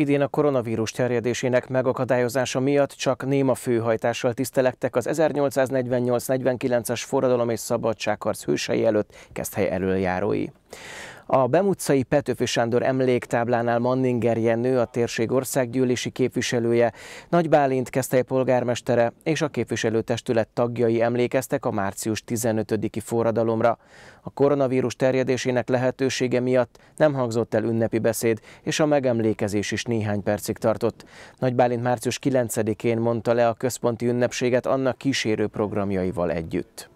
Idén a koronavírus terjedésének megakadályozása miatt csak néma főhajtással tisztelektek az 1848-49-es forradalom és szabadságharc hősei előtt kezdhely elöljárói. A Bemutcai Petőfi Sándor emléktáblánál Manninger Jenő, a térség országgyűlési képviselője, Nagy Bálint Keszthely polgármestere és a képviselőtestület tagjai emlékeztek a március 15-i forradalomra. A koronavírus terjedésének lehetősége miatt nem hangzott el ünnepi beszéd, és a megemlékezés is néhány percig tartott. Nagy Bálint március 9-én mondta le a központi ünnepséget annak kísérő programjaival együtt.